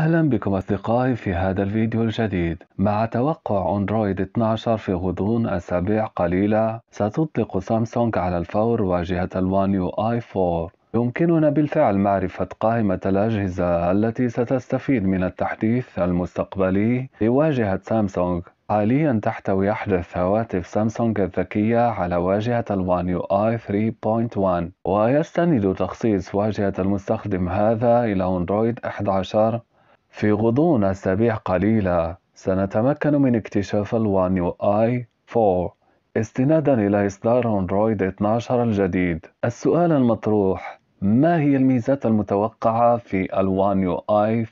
أهلا بكم أصدقائي في هذا الفيديو الجديد مع توقع أندرويد 12 في غضون أسابيع قليلة ستطلق سامسونج على الفور واجهة الوان يو آي 4 يمكننا بالفعل معرفة قائمة الأجهزة التي ستستفيد من التحديث المستقبلي لواجهة سامسونج حاليا تحتوي أحدث هواتف سامسونج الذكية على واجهة الوان يو اي 3.1 ويستند تخصيص واجهة المستخدم هذا إلى أندرويد 11 في غضون أسابيع قليلة سنتمكن من اكتشاف الوان آي 4 استنادا إلى إصدار أندرويد 12 الجديد السؤال المطروح ما هي الميزات المتوقعة في ألوان يو آي 4؟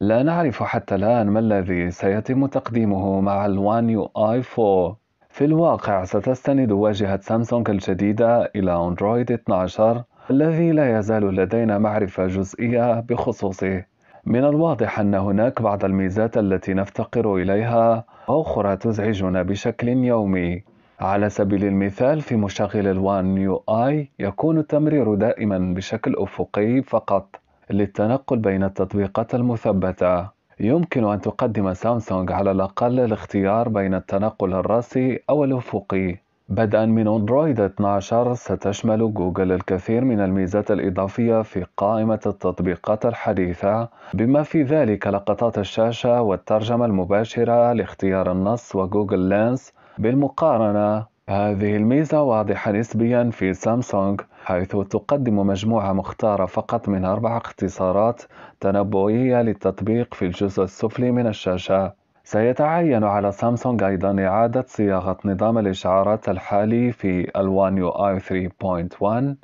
لا نعرف حتى الآن ما الذي سيتم تقديمه مع ألوان يو آي 4 في الواقع ستستند واجهة سامسونج الجديدة إلى أندرويد 12 الذي لا يزال لدينا معرفة جزئية بخصوصه من الواضح أن هناك بعض الميزات التي نفتقر إليها أخرى تزعجنا بشكل يومي على سبيل المثال في مشغل الوان نيو آي يكون التمرير دائما بشكل أفقي فقط للتنقل بين التطبيقات المثبتة يمكن أن تقدم سامسونج على الأقل الاختيار بين التنقل الرأسي أو الأفقي بدءا من أندرويد 12 ستشمل جوجل الكثير من الميزات الإضافية في قائمة التطبيقات الحديثة بما في ذلك لقطات الشاشة والترجمة المباشرة لاختيار النص وجوجل لينس بالمقارنة هذه الميزة واضحة نسبيا في سامسونج حيث تقدم مجموعة مختارة فقط من أربع اختصارات تنبؤية للتطبيق في الجزء السفلي من الشاشة سيتعين على سامسونج أيضا إعادة صياغة نظام الإشعارات الحالي في ألوان يو آي 3.1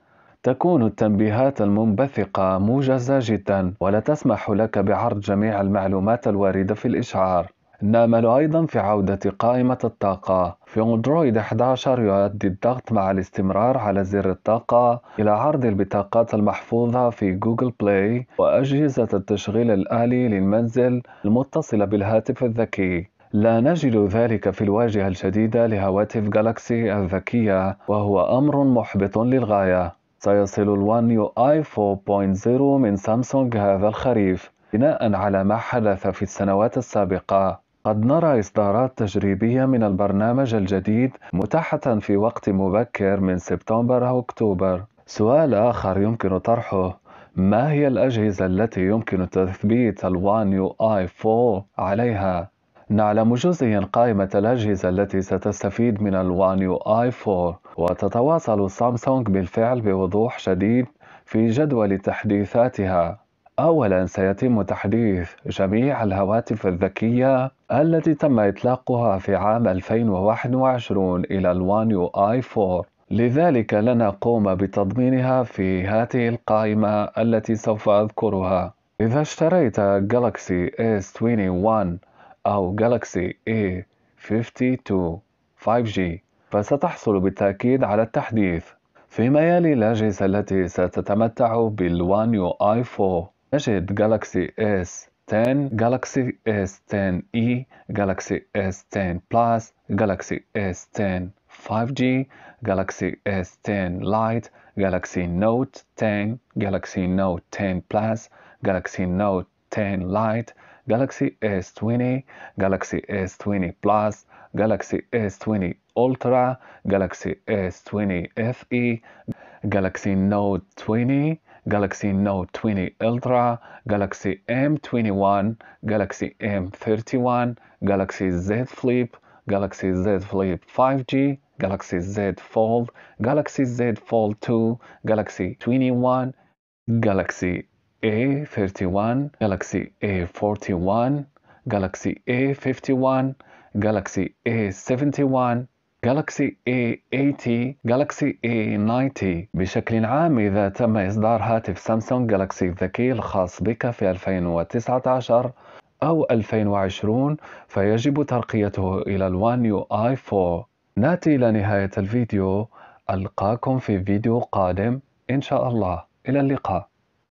تكون التنبيهات المنبثقة موجزة جدا ولا تسمح لك بعرض جميع المعلومات الواردة في الإشعار نامل أيضا في عودة قائمة الطاقة في أندرويد 11 يؤدي الضغط مع الاستمرار على زر الطاقة إلى عرض البطاقات المحفوظة في جوجل بلاي وأجهزة التشغيل الآلي للمنزل المتصلة بالهاتف الذكي لا نجد ذلك في الواجهة الجديدة لهواتف جالاكسي الذكية وهو أمر محبط للغاية سيصل الوان يو اي 4.0 من سامسونج هذا الخريف بناء على ما حدث في السنوات السابقة قد نرى إصدارات تجريبية من البرنامج الجديد متاحة في وقت مبكر من سبتمبر أو أكتوبر. سؤال آخر يمكن طرحه: ما هي الأجهزة التي يمكن تثبيت ألوان يو آي 4 عليها؟ نعلم جزئيا قائمة الأجهزة التي ستستفيد من ألوان يو آي 4 وتتواصل سامسونج بالفعل بوضوح شديد في جدول تحديثاتها. أولا سيتم تحديث جميع الهواتف الذكية التي تم إطلاقها في عام 2021 إلى الوان يو آي 4 لذلك أقوم بتضمينها في هذه القائمة التي سوف أذكرها إذا اشتريت Galaxy S21 أو Galaxy A52 إيه 5G فستحصل بالتأكيد على التحديث فيما يلي الأجهزة التي ستتمتع بالوان يو آي 4 نجد Galaxy S S10, Galaxy S10e, Galaxy S10 Plus, Galaxy S10 5G, Galaxy S10 Lite, Galaxy Note 10, Galaxy Note 10 Plus, Galaxy Note 10 Lite, Galaxy S20, Galaxy S20 Plus, Galaxy S20 Ultra, Galaxy S20 FE, Galaxy Note 20, Galaxy Note 20 Ultra, Galaxy M21, Galaxy M31, Galaxy Z Flip, Galaxy Z Flip 5G, Galaxy Z Fold, Galaxy Z Fold 2, Galaxy 21, Galaxy A31, Galaxy A41, Galaxy A51, Galaxy A71, جالكسي A80 جالكسي A90 بشكل عام إذا تم إصدار هاتف سامسونج جالكسي الذكي الخاص بك في 2019 أو 2020 فيجب ترقيته إلى الوان يو آي 4 نأتي إلى نهاية الفيديو ألقاكم في فيديو قادم إن شاء الله إلى اللقاء